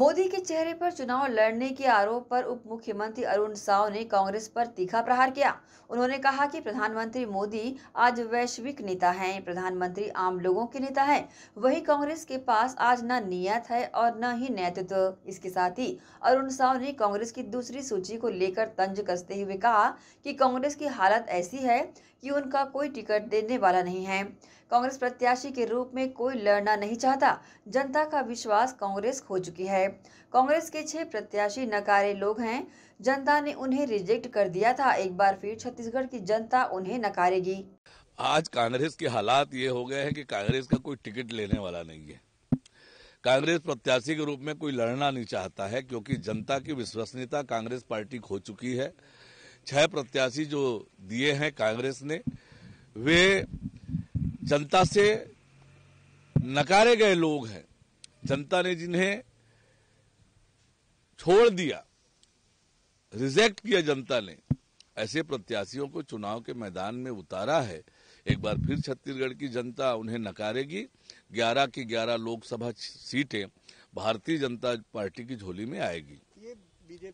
मोदी के चेहरे पर चुनाव लड़ने के आरोप पर उप मुख्यमंत्री अरुण साव ने कांग्रेस पर तीखा प्रहार किया उन्होंने कहा कि प्रधानमंत्री मोदी आज वैश्विक नेता हैं प्रधानमंत्री आम लोगों के नेता हैं वही कांग्रेस के पास आज न नियत है और न ही नेतृत्व इसके साथ ही अरुण साव ने कांग्रेस की दूसरी सूची को लेकर तंज कसते हुए कहा कि कांग्रेस की हालत ऐसी है कि उनका कोई टिकट देने वाला नहीं है कांग्रेस प्रत्याशी के रूप में कोई लड़ना नहीं चाहता जनता का विश्वास कांग्रेस खो चुकी है कांग्रेस के छह प्रत्याशी नकारे लोग हैं जनता ने उन्हें रिजेक्ट कर दिया था एक बार फिर छत्तीसगढ़ की जनता उन्हें नकारेगी आज कांग्रेस के हालात ये हो गए हैं कि कांग्रेस का कोई टिकट लेने वाला नहीं है कांग्रेस प्रत्याशी के रूप में कोई लड़ना नहीं चाहता है क्योंकि जनता की विश्वसनीयता कांग्रेस पार्टी खो चुकी है छह प्रत्याशी जो दिए हैं कांग्रेस ने वे जनता से नकारे गए लोग हैं जनता ने जिन्हें छोड़ दिया रिजेक्ट किया जनता ने ऐसे प्रत्याशियों को चुनाव के मैदान में उतारा है एक बार फिर छत्तीसगढ़ की जनता उन्हें नकारेगी 11 की 11 लोकसभा सीटें भारतीय जनता पार्टी की झोली में आएगी ये बीजेपी